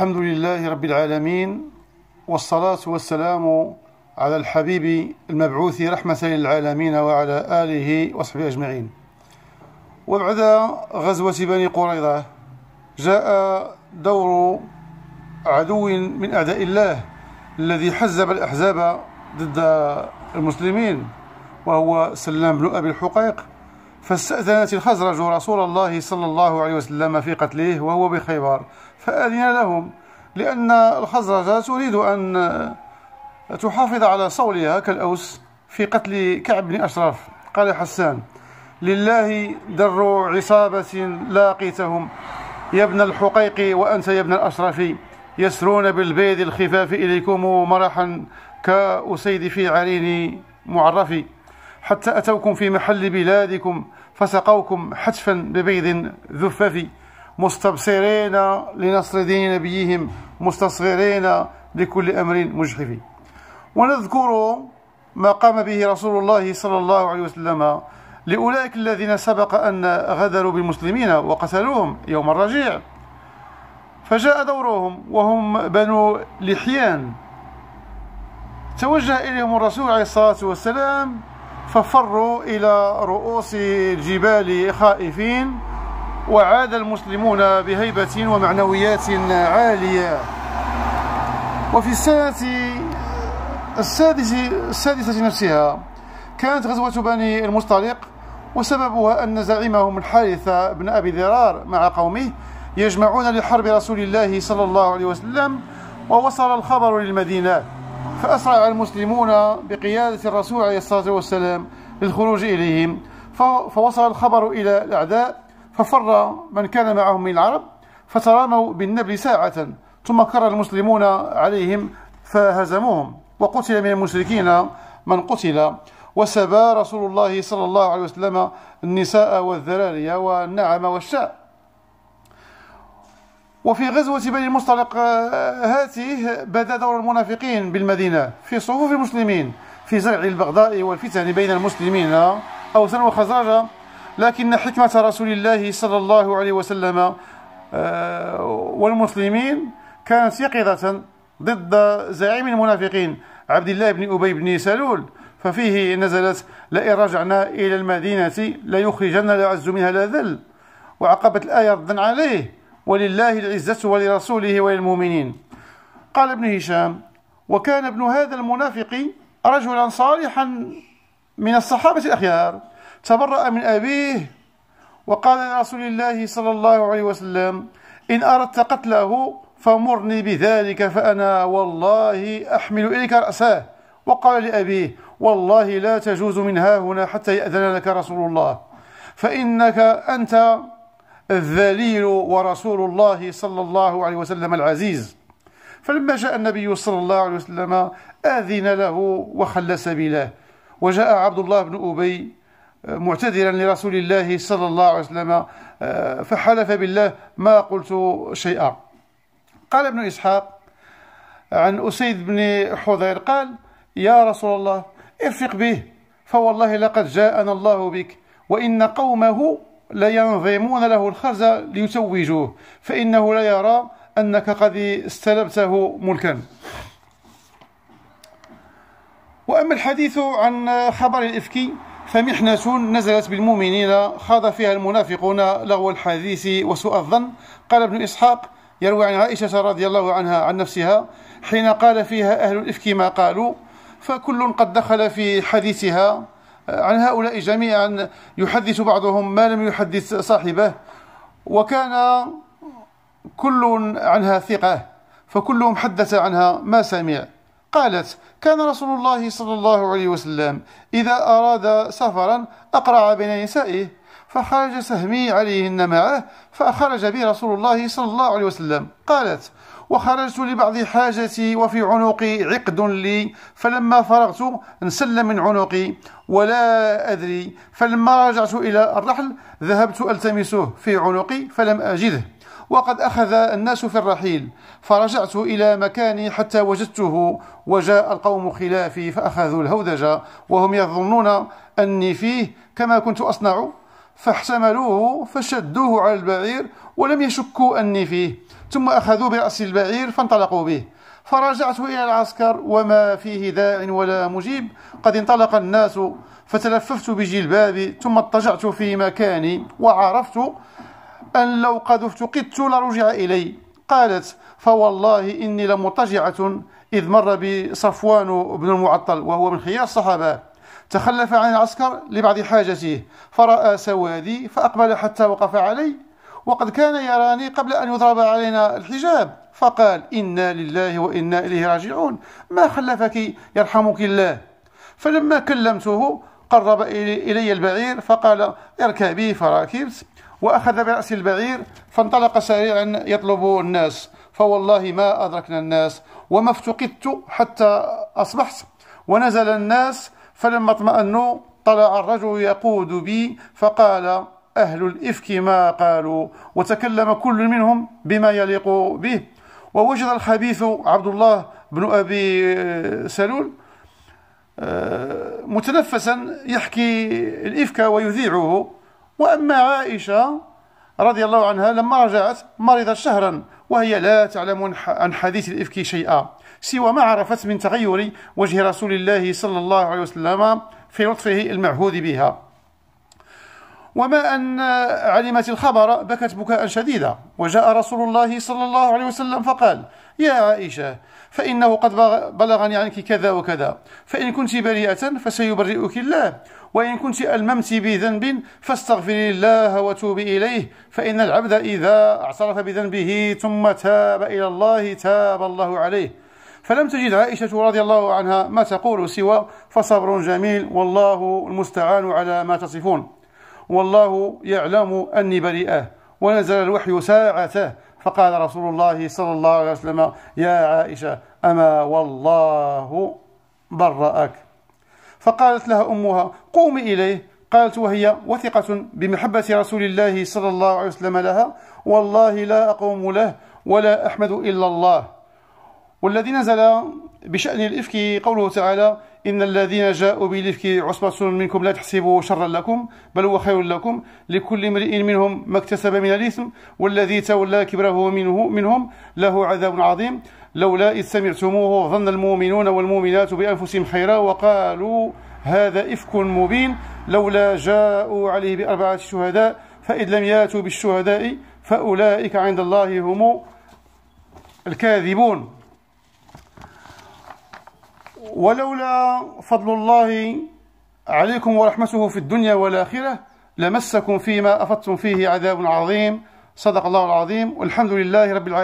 الحمد لله رب العالمين والصلاة والسلام على الحبيب المبعوث رحمة للعالمين وعلى آله وصحبه أجمعين وبعد غزوة بني قريظة جاء دور عدو من أعداء الله الذي حزب الأحزاب ضد المسلمين وهو سلام بن أبي الحقيق فاستأذنت الخزرج رسول الله صلى الله عليه وسلم في قتله وهو بخيبر فأذن لهم لأن الخزرج تريد أن تحافظ على صولها كالأوس في قتل كعب بن أشرف قال حسان لله در عصابة لاقيتهم يا ابن الحقيق وأنت يا ابن الأشرف يسرون بالبيض الخفاف إليكم مرحا كأسيد في عرين معرفي حتى أتوكم في محل بلادكم فسقوكم حتفا ببيض ذفاف مستبصرين لنصر دين نبيهم مستصغرين لكل أمر مجحف ونذكر ما قام به رسول الله صلى الله عليه وسلم لأولئك الذين سبق أن غدروا بالمسلمين وقتلوهم يوم الرجيع فجاء دورهم وهم بنو لحيان توجه إليهم الرسول عليه الصلاة والسلام ففروا إلى رؤوس الجبال خائفين وعاد المسلمون بهيبة ومعنويات عالية وفي السنة السادسة, السادسة نفسها كانت غزوة بني المصطلق وسببها أن زعيمهم الحارث بن أبي ذرار مع قومه يجمعون لحرب رسول الله صلى الله عليه وسلم ووصل الخبر للمدينة فأسرع المسلمون بقيادة الرسول عليه الصلاة والسلام للخروج إليهم فوصل الخبر إلى الأعداء ففر من كان معهم من العرب فتراموا بالنبل ساعة ثم كر المسلمون عليهم فهزموهم وقتل من المشركين من قتل وسبى رسول الله صلى الله عليه وسلم النساء والذراري والنعم والشاء وفي غزوة بني المصطلق آه، هاته بدا دور المنافقين بالمدينة في صفوف المسلمين في زرع البغضاء والفتن بين المسلمين أوسا وخزرجا لكن حكمة رسول الله صلى الله عليه وسلم آه، والمسلمين كانت يقظة ضد زعيم المنافقين عبد الله بن أبي بن سلول ففيه نزلت لئن رجعنا إلى المدينة ليخرجن الأعز منها لا ذل وعقبت الآية ردا عليه ولله العزة ولرسوله وللمؤمنين قال ابن هشام وكان ابن هذا المنافق رجلا صالحا من الصحابة الأخيار تبرأ من أبيه وقال لرسول الله صلى الله عليه وسلم إن أردت قتله فمرني بذلك فأنا والله أحمل إليك رأسه وقال لأبيه والله لا تجوز منها هنا حتى يأذن لك رسول الله فإنك أنت الذليل ورسول الله صلى الله عليه وسلم العزيز فلما جاء النبي صلى الله عليه وسلم آذن له وخلى سبيله وجاء عبد الله بن أبي معتذرا لرسول الله صلى الله عليه وسلم آه، فحلف بالله ما قلت شيئا قال ابن إسحاق عن أسيد بن حضير قال يا رسول الله ارفق به فوالله لقد جاءنا الله بك وإن قومه لا ينظمون له الخرز ليتوجوه فإنه لا يرى أنك قد استلبته ملكا وأما الحديث عن خبر الإفك فمحنة نزلت بالمؤمنين خاض فيها المنافقون لغو الحديث وسوء الظن قال ابن إسحاق يروي عن عائشة رضي الله عنها عن نفسها حين قال فيها أهل الإفك ما قالوا فكل قد دخل في حديثها عن هؤلاء جميعا يحدث بعضهم ما لم يحدث صاحبه وكان كل عنها ثقة فكلهم حدث عنها ما سمع قالت كان رسول الله صلى الله عليه وسلم إذا أراد سفرا أقرع بين نسائه فخرج سهمي عليهن معه فأخرج به رسول الله صلى الله عليه وسلم قالت وخرجت لبعض حاجتي وفي عنقي عقد لي فلما فرغت انسل من عنقي ولا أدري فلما رجعت إلى الرحل ذهبت ألتمسه في عنقي فلم أجده وقد أخذ الناس في الرحيل فرجعت إلى مكاني حتى وجدته وجاء القوم خلافي فأخذوا الهودج وهم يظنون أني فيه كما كنت أصنع فاحتملوه فشدوه على البعير ولم يشكوا أني فيه ثم أخذوا برأس البعير فانطلقوا به فرجعت إلى العسكر وما فيه داع ولا مجيب قد انطلق الناس فتلففت بجلبابي ثم اضطجعت في مكاني وعرفت أن لو قذفت قدت لرجع إلي قالت فوالله إني لمضطجعة إذ مر بصفوان بن المعطل وهو من خيار الصحابة تخلف عن العسكر لبعض حاجته فرأى سوادي فأقبل حتى وقف علي وقد كان يراني قبل أن يضرب علينا الحجاب فقال إنا لله وإنا إليه راجعون ما خلفك يرحمك الله فلما كلمته قرب إلي البعير فقال اركبي فراكبت وأخذ برأس البعير فانطلق سريعا يطلب الناس فوالله ما أدركنا الناس وما افتقدت حتى أصبحت ونزل الناس فلما اطمأنوا طلع الرجل يقود بي فقال أهل الإفك ما قالوا وتكلم كل منهم بما يليق به ووجد الخبيث عبد الله بن أبي سلول آه، متنفسا يحكي الإفك ويذيعه وأما عائشة رضي الله عنها لما رجعت مرضت شهرا وهي لا تعلم عن حديث الإفك شيئا سوى ما عرفت من تغير وجه رسول الله صلى الله عليه وسلم في لطفه المعهود بها وما أن علمت الخبر بكت بكاء شديدا وجاء رسول الله صلى الله عليه وسلم فقال يا عائشة فإنه قد بلغني عنك كذا وكذا فإن كنت بريئة فسيبرئك الله وإن كنت ألممت بذنب فاستغفري الله وتوبي إليه فإن العبد إذا اعترف بذنبه ثم تاب إلى الله تاب الله عليه فلم تجد عائشة رضي الله عنها ما تقول سوى فصبر جميل والله المستعان على ما تصفون والله يعلم أني بريئة ونزل الوحي ساعته فقال رسول الله صلى الله عليه وسلم يا عائشة أما والله برأك فقالت لها أمها قومي إليه قالت وهي وثقة بمحبة رسول الله صلى الله عليه وسلم لها والله لا أقوم له ولا أحمد إلا الله والذي نزل بشأن الإفك قوله تعالى إن الذين جاءوا بالإفك عصبة منكم لا تحسبوا شرا لكم بل هو خير لكم لكل امرئ منهم ما اكتسب من الإثم والذي تولى كبره منه منهم له عذاب عظيم لولا إذ سمعتموه ظن المؤمنون والمؤمنات بأنفسهم خيرا وقالوا هذا إفك مبين لولا جاءوا عليه بأربعة شهداء فإذ لم ياتوا بالشهداء فأولئك عند الله هم الكاذبون ولولا فضل الله عليكم ورحمته في الدنيا والآخرة لمسكم فيما أفضتم فيه عذاب عظيم صدق الله العظيم والحمد لله رب العالمين